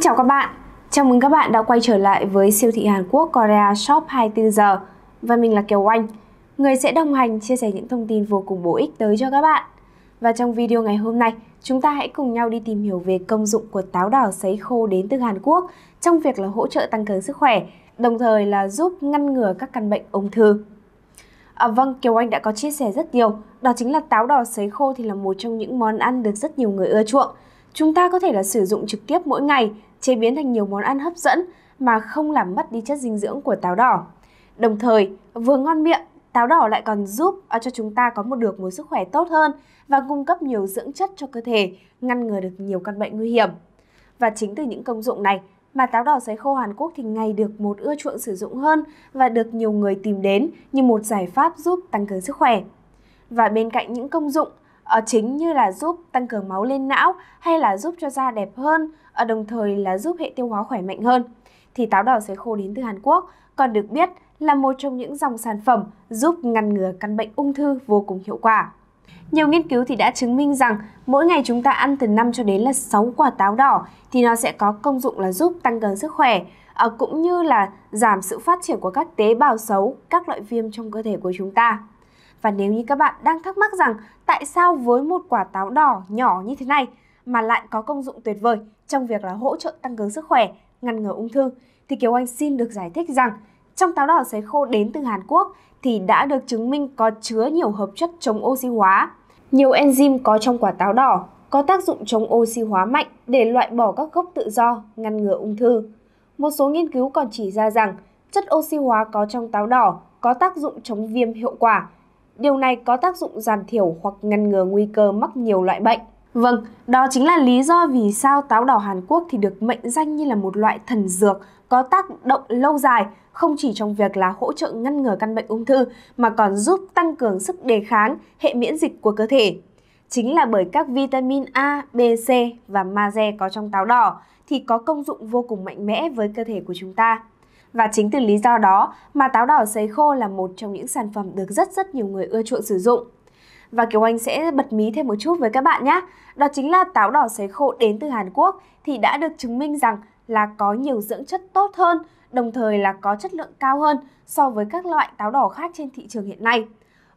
Xin chào các bạn, chào mừng các bạn đã quay trở lại với siêu thị Hàn Quốc Korea Shop 24 giờ và mình là Kiều Oanh, người sẽ đồng hành chia sẻ những thông tin vô cùng bổ ích tới cho các bạn. Và trong video ngày hôm nay, chúng ta hãy cùng nhau đi tìm hiểu về công dụng của táo đỏ sấy khô đến từ Hàn Quốc trong việc là hỗ trợ tăng cường sức khỏe, đồng thời là giúp ngăn ngừa các căn bệnh ung thư. À, vâng, Kiều Anh đã có chia sẻ rất nhiều, đó chính là táo đỏ sấy khô thì là một trong những món ăn được rất nhiều người ưa chuộng. Chúng ta có thể là sử dụng trực tiếp mỗi ngày chế biến thành nhiều món ăn hấp dẫn mà không làm mất đi chất dinh dưỡng của táo đỏ. Đồng thời, vừa ngon miệng, táo đỏ lại còn giúp ờ, cho chúng ta có một được mối sức khỏe tốt hơn và cung cấp nhiều dưỡng chất cho cơ thể, ngăn ngừa được nhiều căn bệnh nguy hiểm. Và chính từ những công dụng này mà táo đỏ sấy khô Hàn Quốc thì ngày được một ưa chuộng sử dụng hơn và được nhiều người tìm đến như một giải pháp giúp tăng cường sức khỏe. Và bên cạnh những công dụng Ờ, chính như là giúp tăng cường máu lên não hay là giúp cho da đẹp hơn, uh, đồng thời là giúp hệ tiêu hóa khỏe mạnh hơn. Thì táo đỏ sấy khô đến từ Hàn Quốc còn được biết là một trong những dòng sản phẩm giúp ngăn ngừa căn bệnh ung thư vô cùng hiệu quả. Nhiều nghiên cứu thì đã chứng minh rằng mỗi ngày chúng ta ăn từ 5 cho đến là 6 quả táo đỏ thì nó sẽ có công dụng là giúp tăng cường sức khỏe ờ, cũng như là giảm sự phát triển của các tế bào xấu, các loại viêm trong cơ thể của chúng ta. Và nếu như các bạn đang thắc mắc rằng tại sao với một quả táo đỏ nhỏ như thế này mà lại có công dụng tuyệt vời trong việc là hỗ trợ tăng cường sức khỏe, ngăn ngừa ung thư thì Kiều Anh xin được giải thích rằng trong táo đỏ sấy khô đến từ Hàn Quốc thì đã được chứng minh có chứa nhiều hợp chất chống oxy hóa. Nhiều enzyme có trong quả táo đỏ có tác dụng chống oxy hóa mạnh để loại bỏ các gốc tự do, ngăn ngừa ung thư. Một số nghiên cứu còn chỉ ra rằng chất oxy hóa có trong táo đỏ có tác dụng chống viêm hiệu quả Điều này có tác dụng giảm thiểu hoặc ngăn ngừa nguy cơ mắc nhiều loại bệnh. Vâng, đó chính là lý do vì sao táo đỏ Hàn Quốc thì được mệnh danh như là một loại thần dược có tác động lâu dài, không chỉ trong việc là hỗ trợ ngăn ngừa căn bệnh ung thư mà còn giúp tăng cường sức đề kháng, hệ miễn dịch của cơ thể. Chính là bởi các vitamin A, B, C và magie có trong táo đỏ thì có công dụng vô cùng mạnh mẽ với cơ thể của chúng ta. Và chính từ lý do đó mà táo đỏ sấy khô là một trong những sản phẩm được rất rất nhiều người ưa chuộng sử dụng. Và Kiều Anh sẽ bật mí thêm một chút với các bạn nhé. Đó chính là táo đỏ sấy khô đến từ Hàn Quốc thì đã được chứng minh rằng là có nhiều dưỡng chất tốt hơn, đồng thời là có chất lượng cao hơn so với các loại táo đỏ khác trên thị trường hiện nay.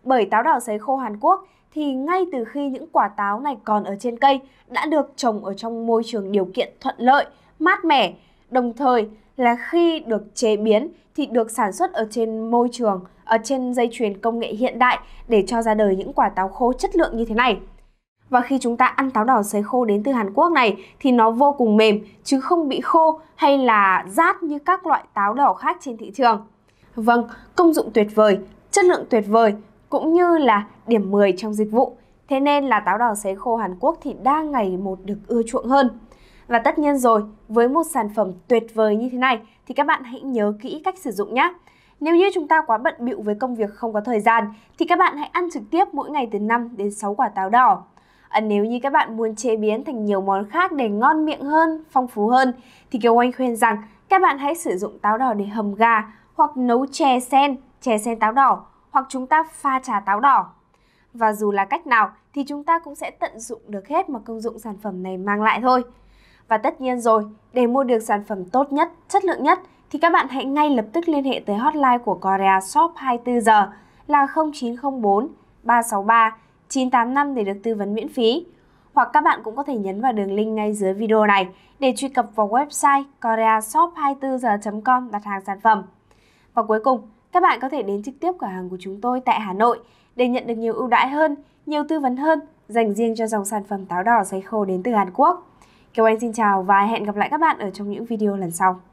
Bởi táo đỏ sấy khô Hàn Quốc thì ngay từ khi những quả táo này còn ở trên cây đã được trồng ở trong môi trường điều kiện thuận lợi, mát mẻ Đồng thời là khi được chế biến thì được sản xuất ở trên môi trường, ở trên dây chuyền công nghệ hiện đại để cho ra đời những quả táo khô chất lượng như thế này. Và khi chúng ta ăn táo đỏ sấy khô đến từ Hàn Quốc này thì nó vô cùng mềm chứ không bị khô hay là rát như các loại táo đỏ khác trên thị trường. Vâng, công dụng tuyệt vời, chất lượng tuyệt vời cũng như là điểm 10 trong dịch vụ. Thế nên là táo đỏ sấy khô Hàn Quốc thì đang ngày một được ưa chuộng hơn. Và tất nhiên rồi, với một sản phẩm tuyệt vời như thế này thì các bạn hãy nhớ kỹ cách sử dụng nhé. Nếu như chúng ta quá bận bịu với công việc không có thời gian thì các bạn hãy ăn trực tiếp mỗi ngày từ 5 đến 6 quả táo đỏ. À, nếu như các bạn muốn chế biến thành nhiều món khác để ngon miệng hơn, phong phú hơn thì Kiều Anh khuyên rằng các bạn hãy sử dụng táo đỏ để hầm gà hoặc nấu chè sen, chè sen táo đỏ hoặc chúng ta pha trà táo đỏ. Và dù là cách nào thì chúng ta cũng sẽ tận dụng được hết mà công dụng sản phẩm này mang lại thôi. Và tất nhiên rồi, để mua được sản phẩm tốt nhất, chất lượng nhất thì các bạn hãy ngay lập tức liên hệ tới hotline của Korea Shop 24 giờ là 0904 363 985 để được tư vấn miễn phí. Hoặc các bạn cũng có thể nhấn vào đường link ngay dưới video này để truy cập vào website koreashop24giờ.com đặt hàng sản phẩm. Và cuối cùng, các bạn có thể đến trực tiếp cửa hàng của chúng tôi tại Hà Nội để nhận được nhiều ưu đãi hơn, nhiều tư vấn hơn dành riêng cho dòng sản phẩm táo đỏ sấy khô đến từ Hàn Quốc. Kiều Anh xin chào và hẹn gặp lại các bạn ở trong những video lần sau.